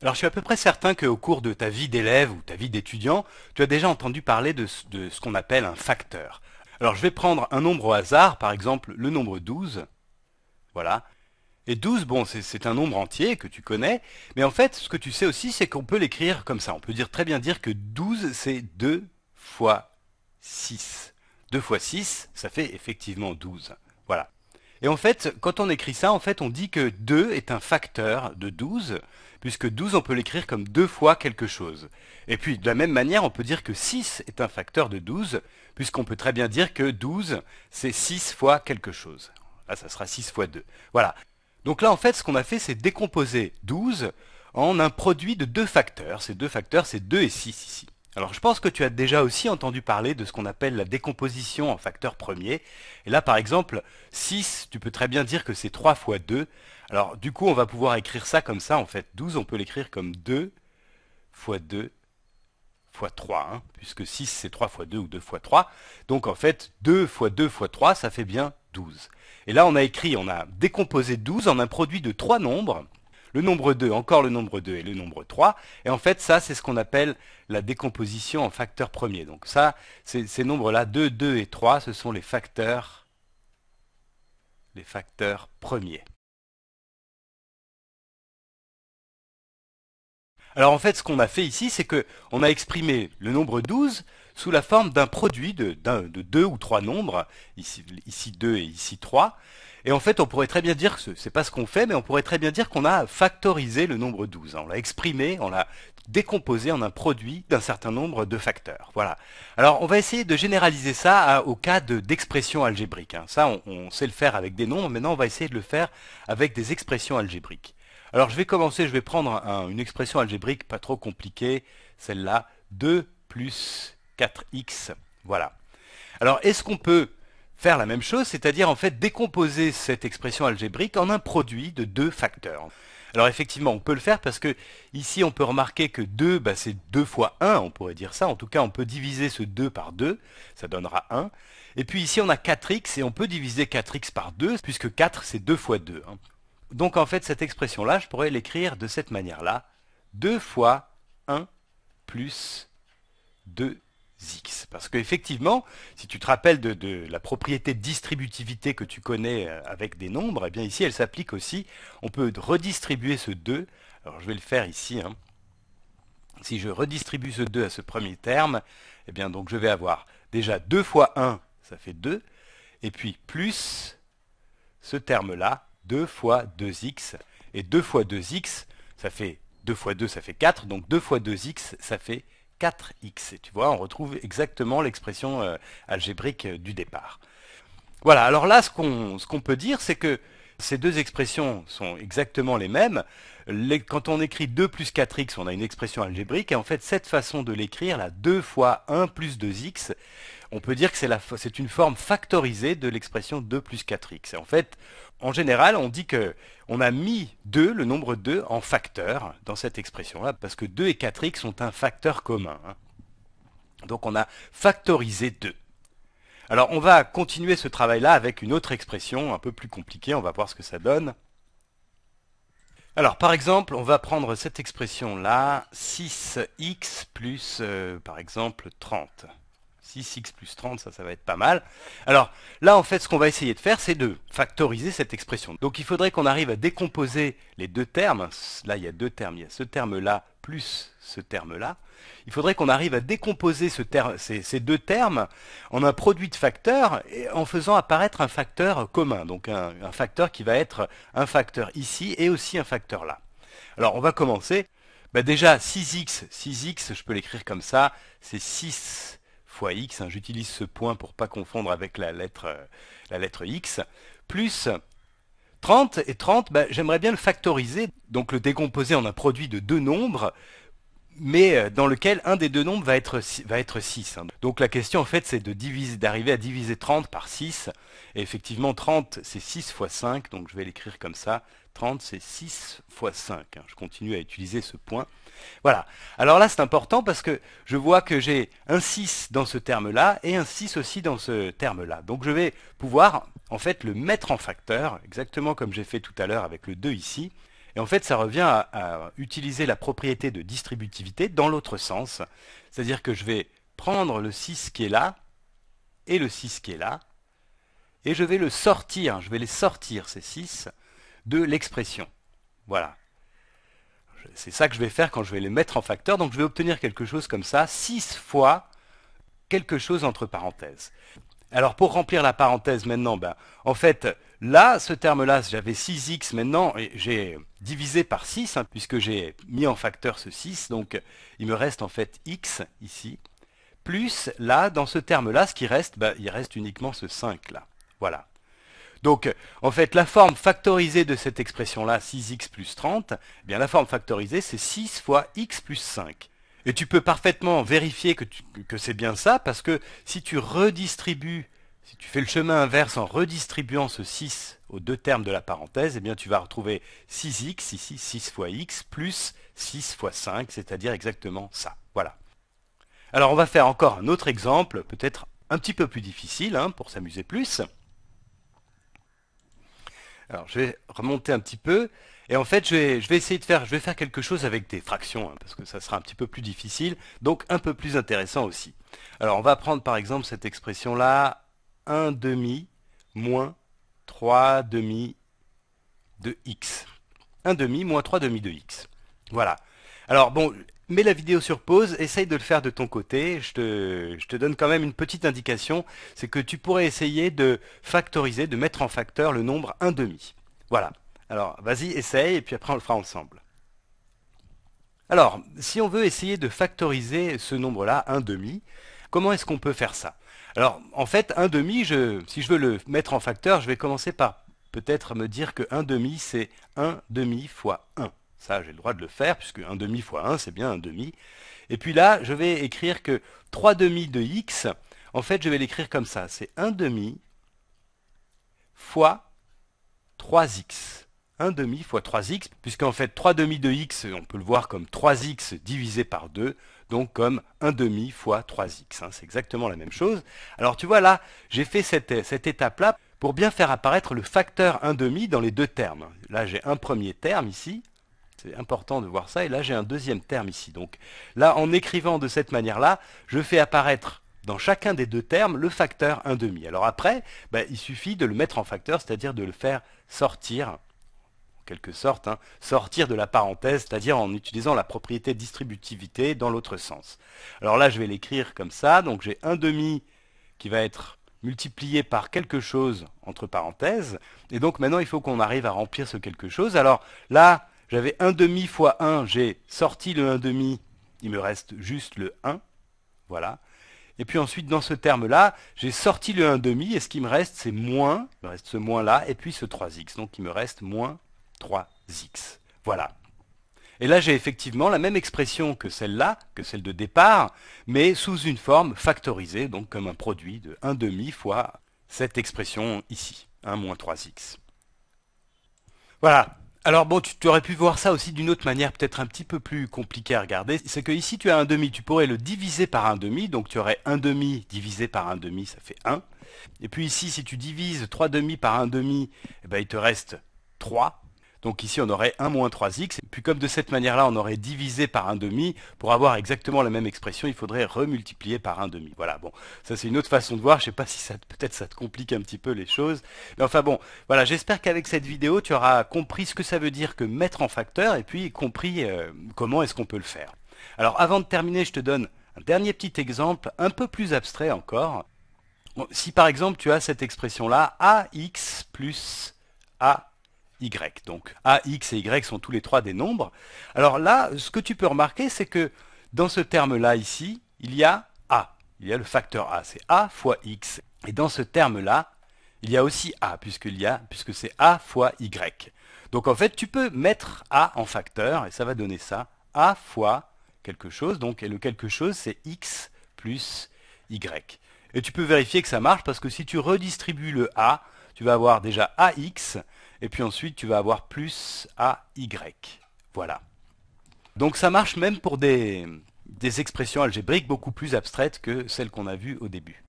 Alors je suis à peu près certain qu'au cours de ta vie d'élève ou ta vie d'étudiant, tu as déjà entendu parler de, ce qu'on appelle un facteur. Alors je vais prendre un nombre au hasard, par exemple le nombre 12. Voilà. Et 12, bon, c'est un nombre entier que tu connais, mais en fait, ce que tu sais aussi, c'est qu'on peut l'écrire comme ça. On peut dire très bien dire que 12, c'est 2 fois 6. 2 fois 6, ça fait effectivement 12. Voilà. Et en fait, quand on écrit ça, en fait, on dit que 2 est un facteur de 12, puisque 12, on peut l'écrire comme 2 fois quelque chose. Et puis, de la même manière, on peut dire que 6 est un facteur de 12, puisqu'on peut très bien dire que 12, c'est 6 fois quelque chose. Là, ça sera 6 fois 2. Voilà. Donc là, en fait, ce qu'on a fait, c'est décomposer 12 en un produit de deux facteurs. Ces deux facteurs, c'est 2 et 6 ici. Alors je pense que tu as déjà aussi entendu parler de ce qu'on appelle la décomposition en facteurs premiers. Et là par exemple, 6, tu peux très bien dire que c'est 3 fois 2. Alors du coup on va pouvoir écrire ça comme ça en fait. 12 on peut l'écrire comme 2 fois 2 fois 3, hein, puisque 6 c'est 3 fois 2 ou 2 fois 3. Donc en fait 2 fois 2 fois 3 ça fait bien 12. Et là on a écrit, on a décomposé 12 en un produit de trois nombres le nombre 2, encore le nombre 2 et le nombre 3. Et en fait, ça, c'est ce qu'on appelle la décomposition en facteurs premiers. Donc ça, ces nombres-là, 2, 2 et 3, ce sont les facteurs, premiers. Alors en fait, ce qu'on a fait ici, c'est qu'on a exprimé le nombre 12 sous la forme d'un produit de, de, deux ou trois nombres, ici 2 et ici 3, et en fait, on pourrait très bien dire que c'est pas ce qu'on fait, mais on pourrait très bien dire qu'on a factorisé le nombre 12. On l'a exprimé, on l'a décomposé en un produit d'un certain nombre de facteurs. Voilà. Alors, on va essayer de généraliser ça au cas d'expressions de, algébriques. Hein. Ça, on, sait le faire avec des nombres. Maintenant, on va essayer de le faire avec des expressions algébriques. Alors, je vais commencer. Je vais prendre une expression algébrique pas trop compliquée. Celle-là, 2 plus 4x. Voilà. Alors, est-ce qu'on peut faire la même chose, c'est-à-dire en fait décomposer cette expression algébrique en un produit de deux facteurs. Alors effectivement, on peut le faire parce que ici on peut remarquer que 2, bah, c'est 2 fois 1, on pourrait dire ça. En tout cas, on peut diviser ce 2 par 2, ça donnera 1. Et puis ici on a 4x et on peut diviser 4x par 2, puisque 4 c'est 2 fois 2. Hein. Donc en fait, cette expression-là, je pourrais l'écrire de cette manière-là. 2 fois 1 plus 2 X. Parce qu'effectivement, si tu te rappelles de, la propriété de distributivité que tu connais euh, avec des nombres, et eh bien ici elle s'applique aussi. On peut redistribuer ce 2. Alors je vais le faire ici. Hein. Si je redistribue ce 2 à ce premier terme, eh bien donc je vais avoir déjà 2 fois 1, ça fait 2, et puis plus ce terme-là, 2 fois 2x, et 2 fois 2x, ça fait 2 fois 2, ça fait 4, donc 2 fois 2x, ça fait 4. 4x. Et tu vois, on retrouve exactement l'expression euh, algébrique euh, du départ. Voilà, alors là, ce qu'on peut dire, c'est que ces deux expressions sont exactement les mêmes. quand on écrit 2 plus 4x, on a une expression algébrique. Et en fait, cette façon de l'écrire, là, 2 fois 1 plus 2x, on peut dire que c'est, une forme factorisée de l'expression 2 plus 4x. Et en fait, en général, on dit que on a mis 2, le nombre 2, en facteur dans cette expression-là, parce que 2 et 4x sont un facteur commun. Hein. Donc on a factorisé 2. Alors on va continuer ce travail-là avec une autre expression un peu plus compliquée, on va voir ce que ça donne. Alors par exemple, on va prendre cette expression-là, 6x plus euh, par exemple 30. 6x plus 30, ça, ça va être pas mal. Alors là, en fait, ce qu'on va essayer de faire, c'est de factoriser cette expression. Donc il faudrait qu'on arrive à décomposer les deux termes. Là, il y a deux termes. Il y a ce terme-là plus ce terme-là. Il faudrait qu'on arrive à décomposer ces, deux termes en un produit de facteurs et en faisant apparaître un facteur commun. Donc un, facteur qui va être un facteur ici et aussi un facteur là. Alors on va commencer. Bah, déjà 6x, 6x, je peux l'écrire comme ça, c'est 6 fois x, hein. j'utilise ce point pour ne pas confondre avec la lettre, euh, la lettre x, plus 30 et 30, bah, j'aimerais bien le factoriser, donc le décomposer en un produit de deux nombres mais euh, dans lequel un des deux nombres va être, 6. Hein. Donc la question en fait c'est d'arriver à diviser 30 par 6. Et effectivement 30 c'est 6 fois 5, donc je vais l'écrire comme ça. 30 c'est 6 fois 5. Hein. Je continue à utiliser ce point. Voilà. Alors là c'est important parce que je vois que j'ai un 6 dans ce terme-là et un 6 aussi dans ce terme-là. Donc je vais pouvoir en fait le mettre en facteur, exactement comme j'ai fait tout à l'heure avec le 2 ici. Et en fait, ça revient à, utiliser la propriété de distributivité dans l'autre sens. C'est-à-dire que je vais prendre le 6 qui est là, et le 6 qui est là, et je vais le sortir, je vais les sortir, ces 6, de l'expression. Voilà. C'est ça que je vais faire quand je vais les mettre en facteur, donc je vais obtenir quelque chose comme ça, 6 fois quelque chose entre parenthèses. Alors pour remplir la parenthèse maintenant, ben, en fait, Là, ce terme-là, j'avais 6x maintenant, et j'ai divisé par 6, hein, puisque j'ai mis en facteur ce 6, donc il me reste en fait x ici, plus là, dans ce terme-là, ce qui reste, bah, il reste uniquement ce 5 là. Voilà. Donc, en fait, la forme factorisée de cette expression-là, 6x plus 30, eh bien, la forme factorisée, c'est 6 fois x plus 5. Et tu peux parfaitement vérifier que c'est bien ça, parce que si tu redistribues si tu fais le chemin inverse en redistribuant ce 6 aux deux termes de la parenthèse, eh bien tu vas retrouver 6x, ici 6 fois x, plus 6 fois 5, c'est-à-dire exactement ça. Voilà. Alors on va faire encore un autre exemple, peut-être un petit peu plus difficile, hein, pour s'amuser plus. Alors je vais remonter un petit peu. Et en fait, je vais, essayer de faire, je vais faire quelque chose avec des fractions, hein, parce que ça sera un petit peu plus difficile, donc un peu plus intéressant aussi. Alors on va prendre par exemple cette expression-là, 1 demi moins 3 demi de x. 1 demi moins 3 demi de x. Voilà. Alors bon, mets la vidéo sur pause, essaye de le faire de ton côté. Je te, je te donne quand même une petite indication, c'est que tu pourrais essayer de factoriser, de mettre en facteur le nombre 1 demi. Voilà. Alors vas-y, essaye, et puis après on le fera ensemble. Alors, si on veut essayer de factoriser ce nombre-là, 1 demi, Comment est-ce qu'on peut faire ça Alors, en fait, 1 demi, je, si je veux le mettre en facteur, je vais commencer par peut-être me dire que 1 demi, c'est 1 demi fois 1. Ça, j'ai le droit de le faire, puisque 1 fois 1, c'est bien 1 demi. Et puis là, je vais écrire que 3 demi de x, en fait, je vais l'écrire comme ça. C'est 1 demi fois 3x. 1 demi fois 3x, puisqu'en fait 3 demi de x, on peut le voir comme 3x divisé par 2, donc comme 1 demi fois 3x. Hein. c'est exactement la même chose. Alors tu vois là, j'ai fait cette, étape-là pour bien faire apparaître le facteur 1 demi dans les deux termes. Là j'ai un premier terme ici, c'est important de voir ça, et là j'ai un deuxième terme ici. Donc là, en écrivant de cette manière-là, je fais apparaître dans chacun des deux termes le facteur 1 demi. Alors après, bah, il suffit de le mettre en facteur, c'est-à-dire de le faire sortir quelque sorte, hein, sortir de la parenthèse, c'est-à-dire en utilisant la propriété distributivité dans l'autre sens. Alors là, je vais l'écrire comme ça, donc j'ai un demi qui va être multiplié par quelque chose entre parenthèses, et donc maintenant il faut qu'on arrive à remplir ce quelque chose. Alors là, j'avais un demi fois 1, j'ai sorti le 1 demi, il me reste juste le 1, voilà. Et puis ensuite, dans ce terme-là, j'ai sorti le 1,5, et ce qui me reste, c'est moins, il me reste ce moins-là, et puis ce 3x. Donc il me reste moins 3x. Voilà. Et là, j'ai effectivement la même expression que celle-là, que celle de départ, mais sous une forme factorisée, donc comme un produit de 1 demi fois cette expression ici, 1 moins 3x. Voilà. Alors bon, tu, aurais pu voir ça aussi d'une autre manière, peut-être un petit peu plus compliquée à regarder. C'est que ici, tu as un demi, tu pourrais le diviser par un demi, donc tu aurais un demi divisé par un demi, ça fait 1. Et puis ici, si tu divises 3 demi par un demi, eh ben, il te reste 3 donc ici, on aurait 1 moins 3x. Et puis comme de cette manière-là, on aurait divisé par 1 demi, pour avoir exactement la même expression, il faudrait remultiplier par 1 demi. Voilà, bon, ça c'est une autre façon de voir. Je sais pas si ça peut-être ça te complique un petit peu les choses. Mais enfin bon, voilà, j'espère qu'avec cette vidéo, tu auras compris ce que ça veut dire que mettre en facteur, et puis compris euh, comment est-ce qu'on peut le faire. Alors avant de terminer, je te donne un dernier petit exemple, un peu plus abstrait encore. Si par exemple tu as cette expression-là, ax plus a y. Donc A, X et Y sont tous les trois des nombres. Alors là, ce que tu peux remarquer, c'est que dans ce terme-là ici, il y a A. Il y a le facteur A, c'est A fois X. Et dans ce terme-là, il y a aussi A, puisqu'il y a, puisque c'est A fois Y. Donc en fait, tu peux mettre A en facteur, et ça va donner ça, A fois quelque chose, donc, et le quelque chose, c'est X plus Y. Et tu peux vérifier que ça marche, parce que si tu redistribues le A, tu vas avoir déjà AX, et puis ensuite, tu vas avoir plus à Y. Voilà. Donc ça marche même pour des, des expressions algébriques beaucoup plus abstraites que celles qu'on a vues au début.